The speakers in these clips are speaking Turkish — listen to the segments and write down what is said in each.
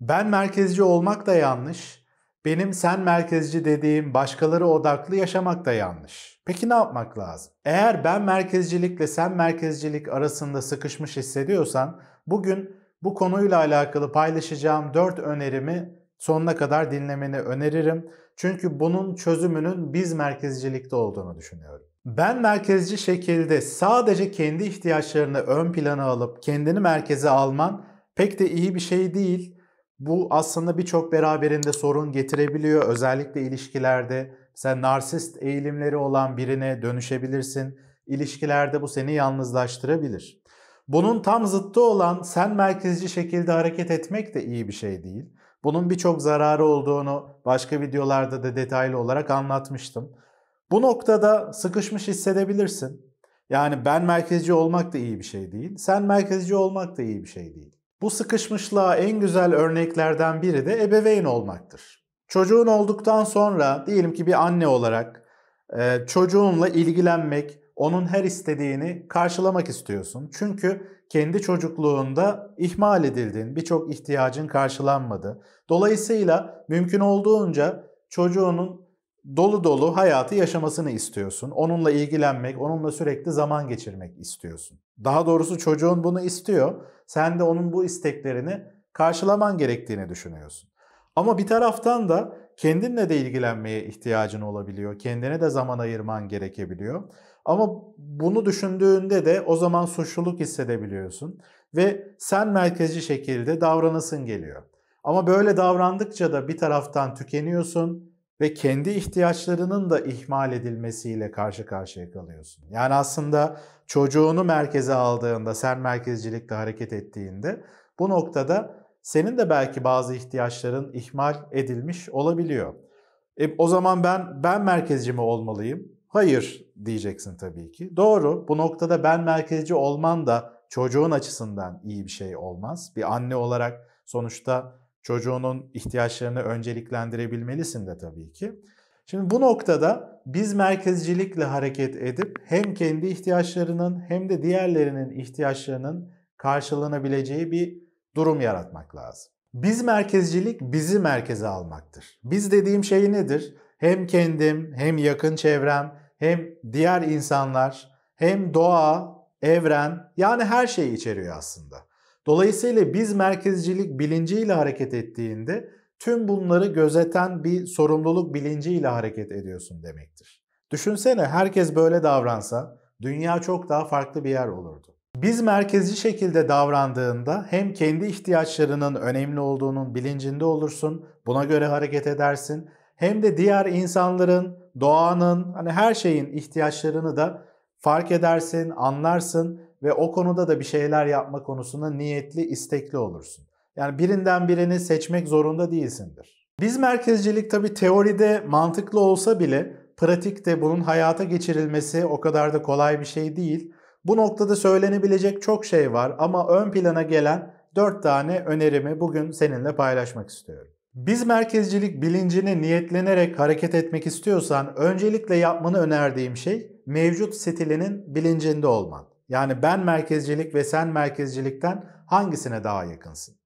Ben merkezci olmak da yanlış. Benim sen merkezci dediğim başkaları odaklı yaşamak da yanlış. Peki ne yapmak lazım? Eğer ben merkezcilikle sen merkezcilik arasında sıkışmış hissediyorsan bugün bu konuyla alakalı paylaşacağım 4 önerimi sonuna kadar dinlemeni öneririm. Çünkü bunun çözümünün biz merkezcilikte olduğunu düşünüyorum. Ben merkezci şekilde sadece kendi ihtiyaçlarını ön plana alıp kendini merkeze alman pek de iyi bir şey değil. Bu aslında birçok beraberinde sorun getirebiliyor. Özellikle ilişkilerde sen narsist eğilimleri olan birine dönüşebilirsin. İlişkilerde bu seni yalnızlaştırabilir. Bunun tam zıttı olan sen merkezci şekilde hareket etmek de iyi bir şey değil. Bunun birçok zararı olduğunu başka videolarda da detaylı olarak anlatmıştım. Bu noktada sıkışmış hissedebilirsin. Yani ben merkezci olmak da iyi bir şey değil. Sen merkezci olmak da iyi bir şey değil. Bu sıkışmışlığa en güzel örneklerden biri de ebeveyn olmaktır. Çocuğun olduktan sonra diyelim ki bir anne olarak e, çocuğunla ilgilenmek, onun her istediğini karşılamak istiyorsun. Çünkü kendi çocukluğunda ihmal edildin, birçok ihtiyacın karşılanmadı. Dolayısıyla mümkün olduğunca çocuğunun dolu dolu hayatı yaşamasını istiyorsun. Onunla ilgilenmek, onunla sürekli zaman geçirmek istiyorsun. Daha doğrusu çocuğun bunu istiyor. Sen de onun bu isteklerini karşılaman gerektiğini düşünüyorsun. Ama bir taraftan da kendinle de ilgilenmeye ihtiyacın olabiliyor. Kendine de zaman ayırman gerekebiliyor. Ama bunu düşündüğünde de o zaman suçluluk hissedebiliyorsun ve sen merkezi şekilde davranasın geliyor. Ama böyle davrandıkça da bir taraftan tükeniyorsun, ve kendi ihtiyaçlarının da ihmal edilmesiyle karşı karşıya kalıyorsun. Yani aslında çocuğunu merkeze aldığında, sen merkezcilikle hareket ettiğinde bu noktada senin de belki bazı ihtiyaçların ihmal edilmiş olabiliyor. E, o zaman ben ben merkezci mi olmalıyım? Hayır diyeceksin tabii ki. Doğru. Bu noktada ben merkezci olman da çocuğun açısından iyi bir şey olmaz. Bir anne olarak sonuçta Çocuğunun ihtiyaçlarını önceliklendirebilmelisin de tabii ki. Şimdi bu noktada biz merkezcilikle hareket edip hem kendi ihtiyaçlarının hem de diğerlerinin ihtiyaçlarının karşılanabileceği bir durum yaratmak lazım. Biz merkezcilik bizi merkeze almaktır. Biz dediğim şey nedir? Hem kendim, hem yakın çevrem, hem diğer insanlar, hem doğa, evren yani her şeyi içeriyor aslında. Dolayısıyla biz merkezcilik bilinciyle hareket ettiğinde tüm bunları gözeten bir sorumluluk bilinciyle hareket ediyorsun demektir. Düşünsene herkes böyle davransa dünya çok daha farklı bir yer olurdu. Biz merkezi şekilde davrandığında hem kendi ihtiyaçlarının önemli olduğunun bilincinde olursun, buna göre hareket edersin. Hem de diğer insanların, doğanın, hani her şeyin ihtiyaçlarını da fark edersin, anlarsın ve o konuda da bir şeyler yapma konusunda niyetli, istekli olursun. Yani birinden birini seçmek zorunda değilsindir. Biz merkezcilik tabi teoride mantıklı olsa bile pratikte bunun hayata geçirilmesi o kadar da kolay bir şey değil. Bu noktada söylenebilecek çok şey var ama ön plana gelen 4 tane önerimi bugün seninle paylaşmak istiyorum. Biz merkezcilik bilincini niyetlenerek hareket etmek istiyorsan öncelikle yapmanı önerdiğim şey mevcut stilinin bilincinde olman. Yani ben merkezcilik ve sen merkezcilikten hangisine daha yakınsın?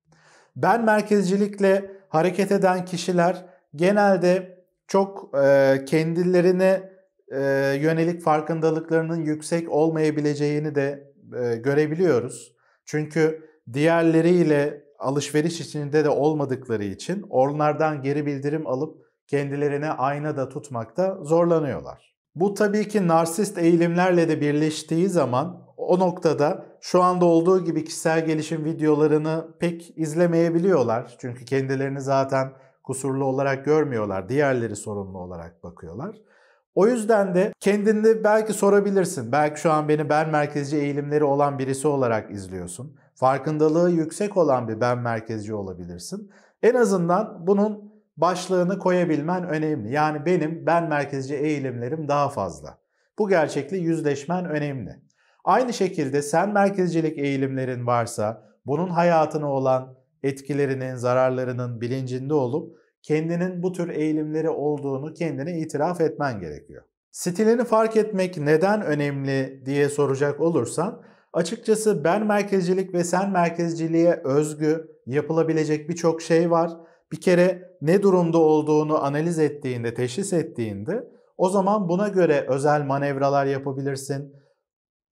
Ben merkezcilikle hareket eden kişiler genelde çok e, kendilerine e, yönelik farkındalıklarının yüksek olmayabileceğini de e, görebiliyoruz. Çünkü diğerleriyle alışveriş içinde de olmadıkları için onlardan geri bildirim alıp kendilerine ayna da tutmakta zorlanıyorlar. Bu tabii ki narsist eğilimlerle de birleştiği zaman o noktada şu anda olduğu gibi kişisel gelişim videolarını pek izlemeyebiliyorlar. Çünkü kendilerini zaten kusurlu olarak görmüyorlar. Diğerleri sorunlu olarak bakıyorlar. O yüzden de kendini belki sorabilirsin. Belki şu an beni ben merkezci eğilimleri olan birisi olarak izliyorsun. Farkındalığı yüksek olan bir ben merkezci olabilirsin. En azından bunun başlığını koyabilmen önemli. Yani benim ben merkezci eğilimlerim daha fazla. Bu gerçekle yüzleşmen önemli. Aynı şekilde sen merkezcilik eğilimlerin varsa bunun hayatına olan etkilerinin, zararlarının bilincinde olup kendinin bu tür eğilimleri olduğunu kendine itiraf etmen gerekiyor. Stilini fark etmek neden önemli diye soracak olursan açıkçası ben merkezcilik ve sen merkezciliğe özgü yapılabilecek birçok şey var. Bir kere ne durumda olduğunu analiz ettiğinde, teşhis ettiğinde o zaman buna göre özel manevralar yapabilirsin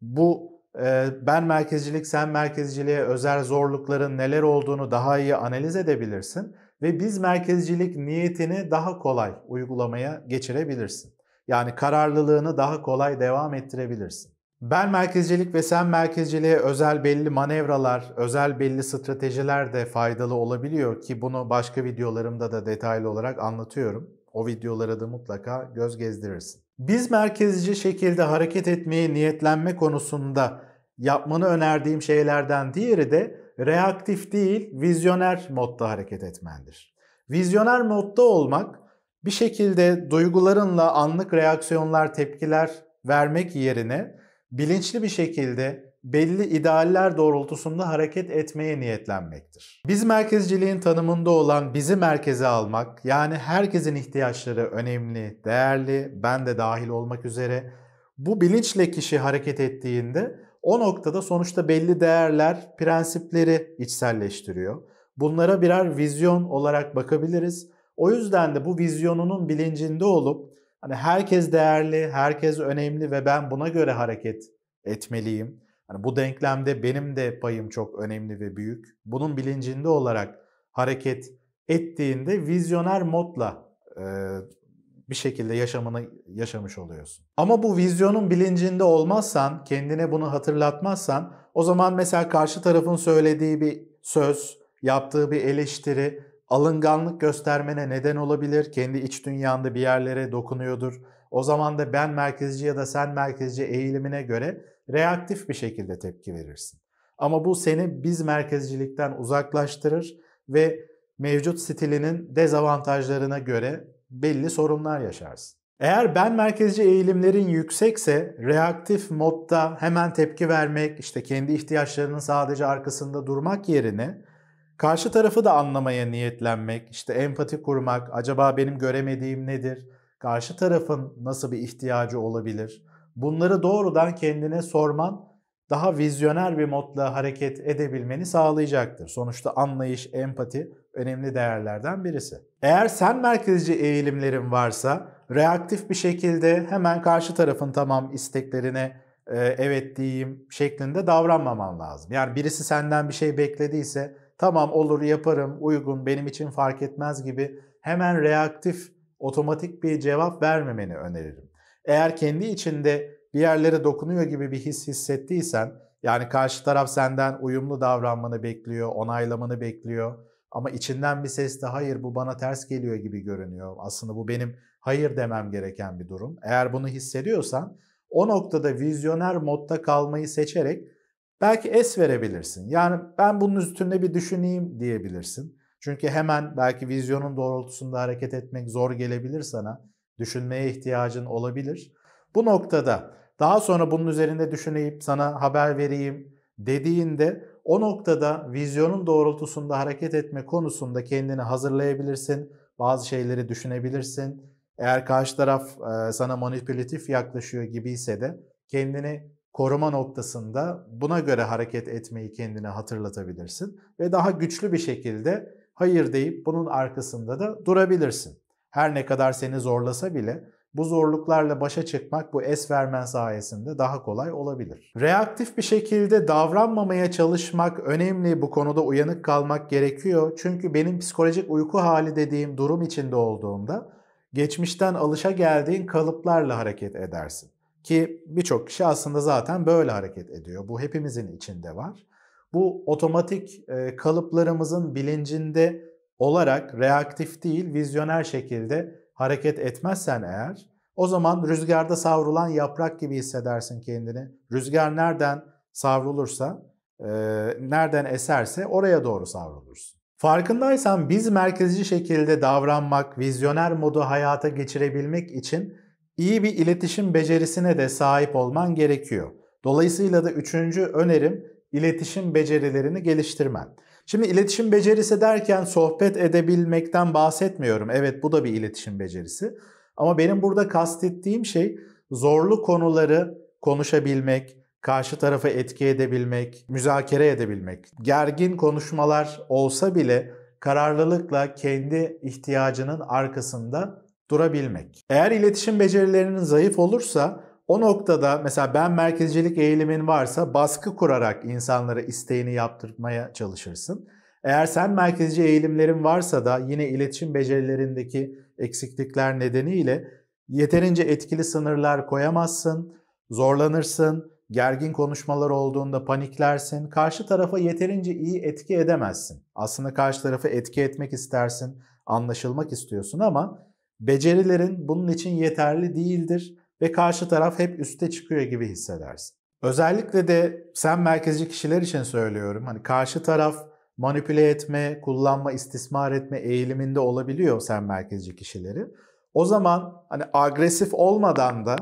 bu e, ben merkezcilik, sen merkezciliğe özel zorlukların neler olduğunu daha iyi analiz edebilirsin ve biz merkezcilik niyetini daha kolay uygulamaya geçirebilirsin. Yani kararlılığını daha kolay devam ettirebilirsin. Ben merkezcilik ve sen merkezciliğe özel belli manevralar, özel belli stratejiler de faydalı olabiliyor ki bunu başka videolarımda da detaylı olarak anlatıyorum. O videolara da mutlaka göz gezdirirsin. Biz merkezci şekilde hareket etmeyi niyetlenme konusunda yapmanı önerdiğim şeylerden diğeri de reaktif değil, vizyoner modda hareket etmendir. Vizyoner modda olmak bir şekilde duygularınla anlık reaksiyonlar, tepkiler vermek yerine bilinçli bir şekilde belli idealler doğrultusunda hareket etmeye niyetlenmektir. Biz merkezciliğin tanımında olan bizi merkeze almak, yani herkesin ihtiyaçları önemli, değerli, ben de dahil olmak üzere bu bilinçle kişi hareket ettiğinde o noktada sonuçta belli değerler, prensipleri içselleştiriyor. Bunlara birer vizyon olarak bakabiliriz. O yüzden de bu vizyonunun bilincinde olup hani herkes değerli, herkes önemli ve ben buna göre hareket etmeliyim. Yani bu denklemde benim de payım çok önemli ve büyük. Bunun bilincinde olarak hareket ettiğinde vizyoner modla e, bir şekilde yaşamını yaşamış oluyorsun. Ama bu vizyonun bilincinde olmazsan, kendine bunu hatırlatmazsan o zaman mesela karşı tarafın söylediği bir söz, yaptığı bir eleştiri alınganlık göstermene neden olabilir. Kendi iç dünyanda bir yerlere dokunuyordur. O zaman da ben merkezci ya da sen merkezci eğilimine göre reaktif bir şekilde tepki verirsin. Ama bu seni biz merkezcilikten uzaklaştırır ve mevcut stilinin dezavantajlarına göre belli sorunlar yaşarsın. Eğer ben merkezci eğilimlerin yüksekse reaktif modda hemen tepki vermek, işte kendi ihtiyaçlarının sadece arkasında durmak yerine karşı tarafı da anlamaya niyetlenmek, işte empati kurmak, acaba benim göremediğim nedir? Karşı tarafın nasıl bir ihtiyacı olabilir? bunları doğrudan kendine sorman daha vizyoner bir modla hareket edebilmeni sağlayacaktır. Sonuçta anlayış, empati önemli değerlerden birisi. Eğer sen merkezci eğilimlerin varsa reaktif bir şekilde hemen karşı tarafın tamam isteklerine e, evet diyeyim şeklinde davranmaman lazım. Yani birisi senden bir şey beklediyse tamam olur yaparım, uygun, benim için fark etmez gibi hemen reaktif, otomatik bir cevap vermemeni öneririm eğer kendi içinde bir yerlere dokunuyor gibi bir his hissettiysen yani karşı taraf senden uyumlu davranmanı bekliyor, onaylamanı bekliyor ama içinden bir ses de hayır bu bana ters geliyor gibi görünüyor. Aslında bu benim hayır demem gereken bir durum. Eğer bunu hissediyorsan o noktada vizyoner modda kalmayı seçerek belki es verebilirsin. Yani ben bunun üstünde bir düşüneyim diyebilirsin. Çünkü hemen belki vizyonun doğrultusunda hareket etmek zor gelebilir sana düşünmeye ihtiyacın olabilir. Bu noktada daha sonra bunun üzerinde düşüneyip sana haber vereyim dediğinde o noktada vizyonun doğrultusunda hareket etme konusunda kendini hazırlayabilirsin. Bazı şeyleri düşünebilirsin. Eğer karşı taraf e, sana manipülatif yaklaşıyor gibi ise de kendini koruma noktasında buna göre hareket etmeyi kendine hatırlatabilirsin ve daha güçlü bir şekilde hayır deyip bunun arkasında da durabilirsin. Her ne kadar seni zorlasa bile bu zorluklarla başa çıkmak bu es vermen sayesinde daha kolay olabilir. Reaktif bir şekilde davranmamaya çalışmak önemli. Bu konuda uyanık kalmak gerekiyor. Çünkü benim psikolojik uyku hali dediğim durum içinde olduğunda, geçmişten alışa geldiğin kalıplarla hareket edersin. Ki birçok kişi aslında zaten böyle hareket ediyor. Bu hepimizin içinde var. Bu otomatik kalıplarımızın bilincinde olarak reaktif değil vizyoner şekilde hareket etmezsen eğer o zaman rüzgarda savrulan yaprak gibi hissedersin kendini. Rüzgar nereden savrulursa, e, nereden eserse oraya doğru savrulursun. Farkındaysan biz merkezci şekilde davranmak, vizyoner modu hayata geçirebilmek için iyi bir iletişim becerisine de sahip olman gerekiyor. Dolayısıyla da üçüncü önerim iletişim becerilerini geliştirmen. Şimdi iletişim becerisi derken sohbet edebilmekten bahsetmiyorum. Evet bu da bir iletişim becerisi. Ama benim burada kastettiğim şey zorlu konuları konuşabilmek, karşı tarafa etki edebilmek, müzakere edebilmek. Gergin konuşmalar olsa bile kararlılıkla kendi ihtiyacının arkasında durabilmek. Eğer iletişim becerilerinin zayıf olursa o noktada mesela ben merkezcilik eğilimin varsa baskı kurarak insanlara isteğini yaptırmaya çalışırsın. Eğer sen merkezci eğilimlerin varsa da yine iletişim becerilerindeki eksiklikler nedeniyle yeterince etkili sınırlar koyamazsın, zorlanırsın, gergin konuşmalar olduğunda paniklersin, karşı tarafa yeterince iyi etki edemezsin. Aslında karşı tarafı etki etmek istersin, anlaşılmak istiyorsun ama becerilerin bunun için yeterli değildir ve karşı taraf hep üste çıkıyor gibi hissedersin. Özellikle de sen merkezci kişiler için söylüyorum. Hani karşı taraf manipüle etme, kullanma, istismar etme eğiliminde olabiliyor sen merkezci kişileri. O zaman hani agresif olmadan da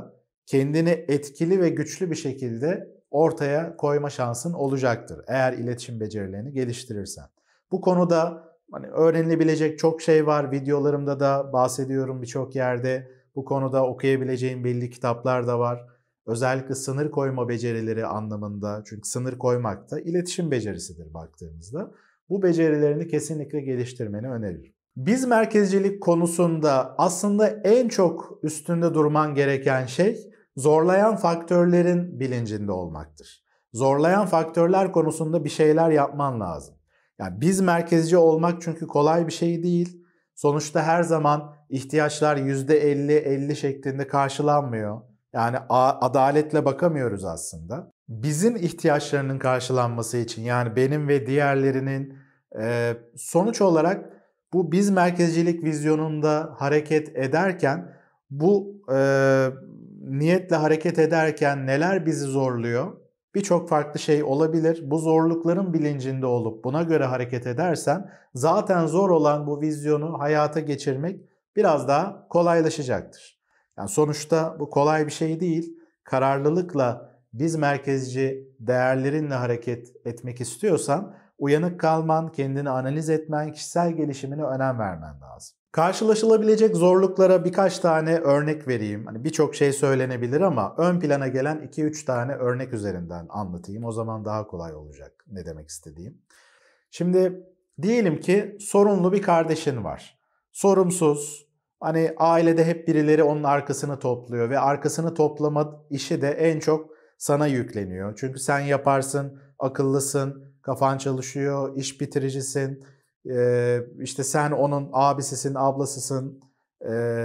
kendini etkili ve güçlü bir şekilde ortaya koyma şansın olacaktır. Eğer iletişim becerilerini geliştirirsen. Bu konuda hani öğrenilebilecek çok şey var. Videolarımda da bahsediyorum birçok yerde. Bu konuda okuyabileceğin belli kitaplar da var. Özellikle sınır koyma becerileri anlamında. Çünkü sınır koymak da iletişim becerisidir baktığımızda. Bu becerilerini kesinlikle geliştirmeni öneririm. Biz merkezcilik konusunda aslında en çok üstünde durman gereken şey zorlayan faktörlerin bilincinde olmaktır. Zorlayan faktörler konusunda bir şeyler yapman lazım. Yani biz merkezci olmak çünkü kolay bir şey değil. Sonuçta her zaman ihtiyaçlar %50-50 şeklinde karşılanmıyor. Yani adaletle bakamıyoruz aslında. Bizim ihtiyaçlarının karşılanması için yani benim ve diğerlerinin e, sonuç olarak bu biz merkezcilik vizyonunda hareket ederken bu e, niyetle hareket ederken neler bizi zorluyor? Birçok farklı şey olabilir. Bu zorlukların bilincinde olup buna göre hareket edersen zaten zor olan bu vizyonu hayata geçirmek biraz daha kolaylaşacaktır. Yani sonuçta bu kolay bir şey değil. Kararlılıkla biz merkezci değerlerinle hareket etmek istiyorsan uyanık kalman, kendini analiz etmen, kişisel gelişimine önem vermen lazım. Karşılaşılabilecek zorluklara birkaç tane örnek vereyim. Hani birçok şey söylenebilir ama ön plana gelen 2-3 tane örnek üzerinden anlatayım. O zaman daha kolay olacak ne demek istediğim. Şimdi diyelim ki sorunlu bir kardeşin var. Sorumsuz. Hani ailede hep birileri onun arkasını topluyor ve arkasını toplama işi de en çok sana yükleniyor. Çünkü sen yaparsın, akıllısın, kafan çalışıyor, iş bitiricisin e, işte sen onun abisisin, ablasısın, e,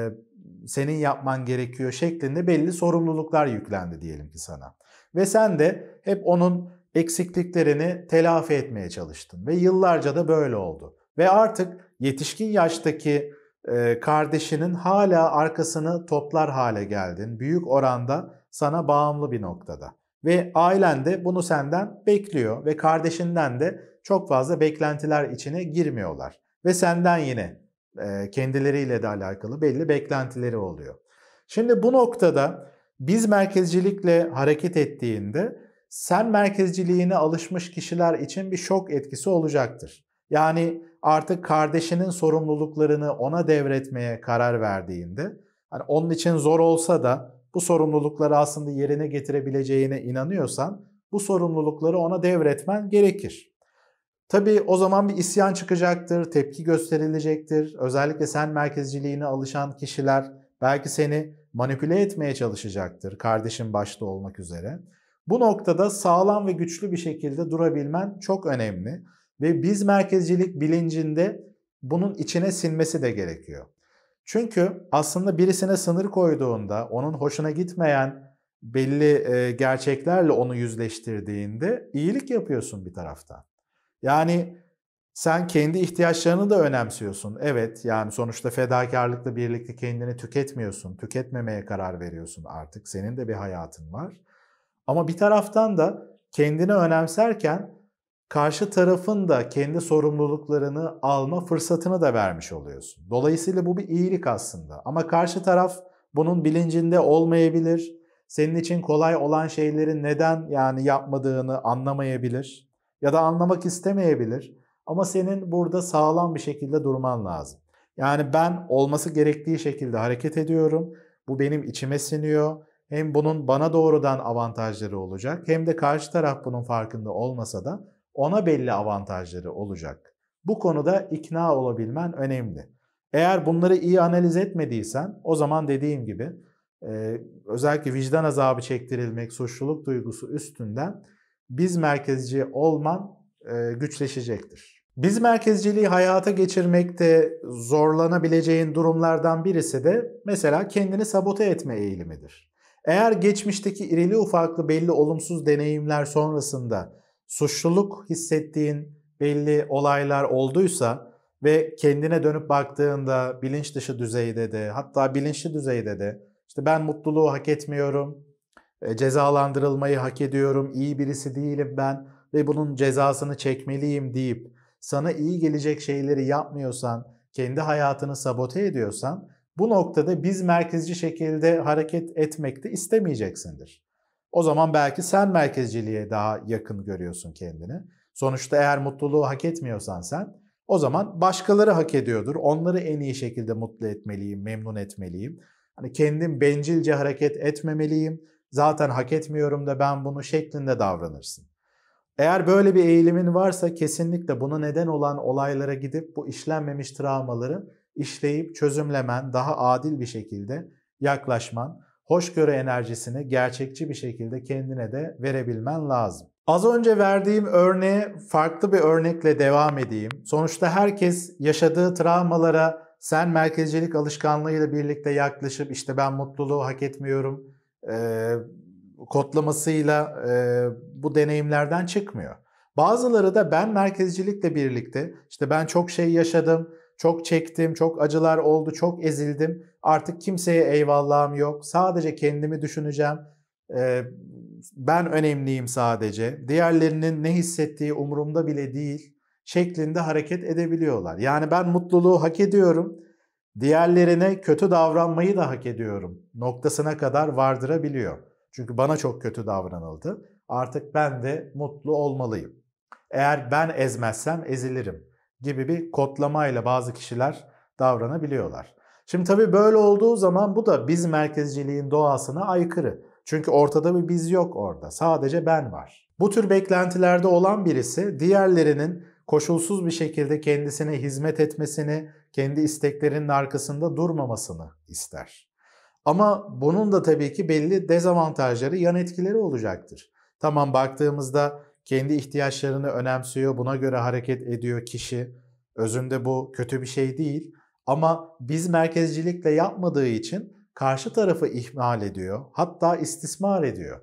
senin yapman gerekiyor şeklinde belli sorumluluklar yüklendi diyelim ki sana. Ve sen de hep onun eksikliklerini telafi etmeye çalıştın ve yıllarca da böyle oldu. Ve artık yetişkin yaştaki e, kardeşinin hala arkasını toplar hale geldin. Büyük oranda sana bağımlı bir noktada. Ve ailen de bunu senden bekliyor ve kardeşinden de çok fazla beklentiler içine girmiyorlar. Ve senden yine e, kendileriyle de alakalı belli beklentileri oluyor. Şimdi bu noktada biz merkezcilikle hareket ettiğinde sen merkezciliğine alışmış kişiler için bir şok etkisi olacaktır. Yani artık kardeşinin sorumluluklarını ona devretmeye karar verdiğinde hani onun için zor olsa da bu sorumlulukları aslında yerine getirebileceğine inanıyorsan bu sorumlulukları ona devretmen gerekir. Tabii o zaman bir isyan çıkacaktır, tepki gösterilecektir. Özellikle sen merkezciliğine alışan kişiler belki seni manipüle etmeye çalışacaktır kardeşin başta olmak üzere. Bu noktada sağlam ve güçlü bir şekilde durabilmen çok önemli ve biz merkezcilik bilincinde bunun içine silmesi de gerekiyor. Çünkü aslında birisine sınır koyduğunda, onun hoşuna gitmeyen belli gerçeklerle onu yüzleştirdiğinde iyilik yapıyorsun bir taraftan. Yani sen kendi ihtiyaçlarını da önemsiyorsun. Evet yani sonuçta fedakarlıkla birlikte kendini tüketmiyorsun. Tüketmemeye karar veriyorsun artık. Senin de bir hayatın var. Ama bir taraftan da kendini önemserken karşı tarafın da kendi sorumluluklarını alma fırsatını da vermiş oluyorsun. Dolayısıyla bu bir iyilik aslında. Ama karşı taraf bunun bilincinde olmayabilir. Senin için kolay olan şeyleri neden yani yapmadığını anlamayabilir ya da anlamak istemeyebilir. Ama senin burada sağlam bir şekilde durman lazım. Yani ben olması gerektiği şekilde hareket ediyorum. Bu benim içime siniyor. Hem bunun bana doğrudan avantajları olacak hem de karşı taraf bunun farkında olmasa da ona belli avantajları olacak. Bu konuda ikna olabilmen önemli. Eğer bunları iyi analiz etmediysen o zaman dediğim gibi e, özellikle vicdan azabı çektirilmek, suçluluk duygusu üstünden biz merkezci olman e, güçleşecektir. Biz merkezciliği hayata geçirmekte zorlanabileceğin durumlardan birisi de mesela kendini sabote etme eğilimidir. Eğer geçmişteki irili ufaklı belli olumsuz deneyimler sonrasında suçluluk hissettiğin belli olaylar olduysa ve kendine dönüp baktığında bilinç dışı düzeyde de hatta bilinçli düzeyde de işte ben mutluluğu hak etmiyorum, e, cezalandırılmayı hak ediyorum, iyi birisi değilim ben ve bunun cezasını çekmeliyim deyip sana iyi gelecek şeyleri yapmıyorsan, kendi hayatını sabote ediyorsan bu noktada biz merkezci şekilde hareket etmekte istemeyeceksindir. O zaman belki sen merkezciliğe daha yakın görüyorsun kendini. Sonuçta eğer mutluluğu hak etmiyorsan sen o zaman başkaları hak ediyordur. Onları en iyi şekilde mutlu etmeliyim, memnun etmeliyim. Hani kendim bencilce hareket etmemeliyim zaten hak etmiyorum da ben bunu şeklinde davranırsın. Eğer böyle bir eğilimin varsa kesinlikle buna neden olan olaylara gidip bu işlenmemiş travmaları işleyip çözümlemen, daha adil bir şekilde yaklaşman, hoşgörü enerjisini gerçekçi bir şekilde kendine de verebilmen lazım. Az önce verdiğim örneğe farklı bir örnekle devam edeyim. Sonuçta herkes yaşadığı travmalara sen merkezcilik alışkanlığıyla birlikte yaklaşıp işte ben mutluluğu hak etmiyorum, e, kodlamasıyla e, bu deneyimlerden çıkmıyor. Bazıları da ben merkezcilikle birlikte işte ben çok şey yaşadım, çok çektim, çok acılar oldu, çok ezildim. Artık kimseye eyvallahım yok. Sadece kendimi düşüneceğim. E, ben önemliyim sadece. Diğerlerinin ne hissettiği umurumda bile değil şeklinde hareket edebiliyorlar. Yani ben mutluluğu hak ediyorum Diğerlerine kötü davranmayı da hak ediyorum noktasına kadar vardırabiliyor. Çünkü bana çok kötü davranıldı. Artık ben de mutlu olmalıyım. Eğer ben ezmezsem ezilirim gibi bir kodlamayla bazı kişiler davranabiliyorlar. Şimdi tabii böyle olduğu zaman bu da biz merkezciliğin doğasına aykırı. Çünkü ortada bir biz yok orada. Sadece ben var. Bu tür beklentilerde olan birisi diğerlerinin koşulsuz bir şekilde kendisine hizmet etmesini, kendi isteklerinin arkasında durmamasını ister. Ama bunun da tabii ki belli dezavantajları, yan etkileri olacaktır. Tamam baktığımızda kendi ihtiyaçlarını önemsiyor, buna göre hareket ediyor kişi. Özünde bu kötü bir şey değil ama biz merkezcilikle yapmadığı için karşı tarafı ihmal ediyor, hatta istismar ediyor.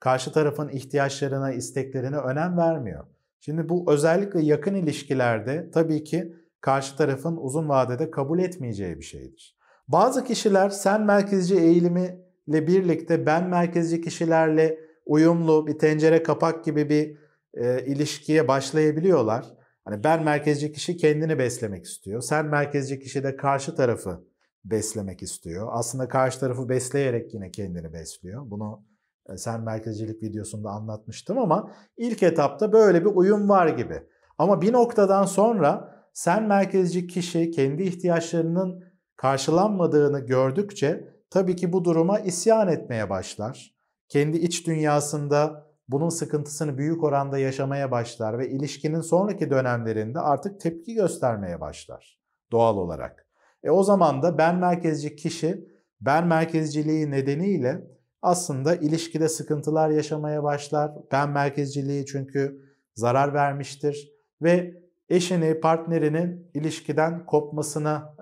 Karşı tarafın ihtiyaçlarına, isteklerine önem vermiyor. Şimdi bu özellikle yakın ilişkilerde tabii ki karşı tarafın uzun vadede kabul etmeyeceği bir şeydir. Bazı kişiler sen merkezci eğilimiyle birlikte ben merkezci kişilerle uyumlu bir tencere kapak gibi bir e, ilişkiye başlayabiliyorlar. Hani ben merkezci kişi kendini beslemek istiyor. Sen merkezci kişi de karşı tarafı beslemek istiyor. Aslında karşı tarafı besleyerek yine kendini besliyor. Bunu e, sen merkezcilik videosunda anlatmıştım ama ilk etapta böyle bir uyum var gibi. Ama bir noktadan sonra sen merkezci kişi kendi ihtiyaçlarının karşılanmadığını gördükçe tabii ki bu duruma isyan etmeye başlar. Kendi iç dünyasında bunun sıkıntısını büyük oranda yaşamaya başlar ve ilişkinin sonraki dönemlerinde artık tepki göstermeye başlar doğal olarak. E o zaman da ben merkezci kişi ben merkezciliği nedeniyle aslında ilişkide sıkıntılar yaşamaya başlar. Ben merkezciliği çünkü zarar vermiştir ve eşini, partnerinin ilişkiden kopmasına,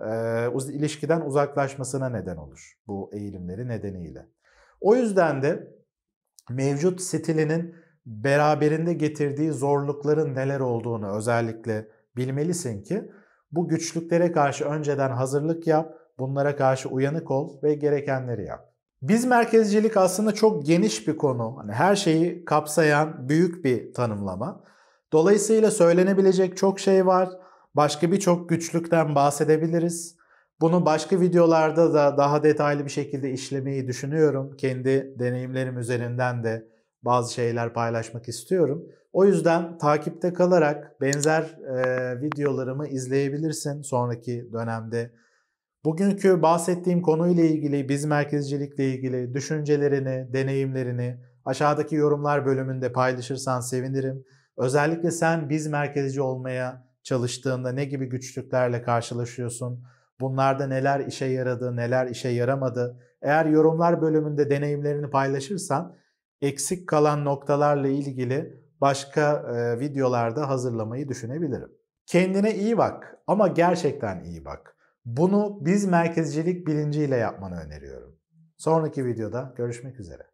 ilişkiden uzaklaşmasına neden olur bu eğilimleri nedeniyle. O yüzden de mevcut stilinin beraberinde getirdiği zorlukların neler olduğunu özellikle bilmelisin ki bu güçlüklere karşı önceden hazırlık yap, bunlara karşı uyanık ol ve gerekenleri yap. Biz merkezcilik aslında çok geniş bir konu. Hani her şeyi kapsayan büyük bir tanımlama. Dolayısıyla söylenebilecek çok şey var. Başka birçok güçlükten bahsedebiliriz. Bunu başka videolarda da daha detaylı bir şekilde işlemeyi düşünüyorum. Kendi deneyimlerim üzerinden de bazı şeyler paylaşmak istiyorum. O yüzden takipte kalarak benzer e, videolarımı izleyebilirsin sonraki dönemde. Bugünkü bahsettiğim konuyla ilgili, biz merkezcilikle ilgili düşüncelerini, deneyimlerini aşağıdaki yorumlar bölümünde paylaşırsan sevinirim. Özellikle sen biz merkezci olmaya çalıştığında ne gibi güçlüklerle karşılaşıyorsun? Bunlarda neler işe yaradı, neler işe yaramadı? Eğer yorumlar bölümünde deneyimlerini paylaşırsan eksik kalan noktalarla ilgili başka e, videolarda hazırlamayı düşünebilirim. Kendine iyi bak ama gerçekten iyi bak. Bunu biz merkezcilik bilinciyle yapmanı öneriyorum. Sonraki videoda görüşmek üzere.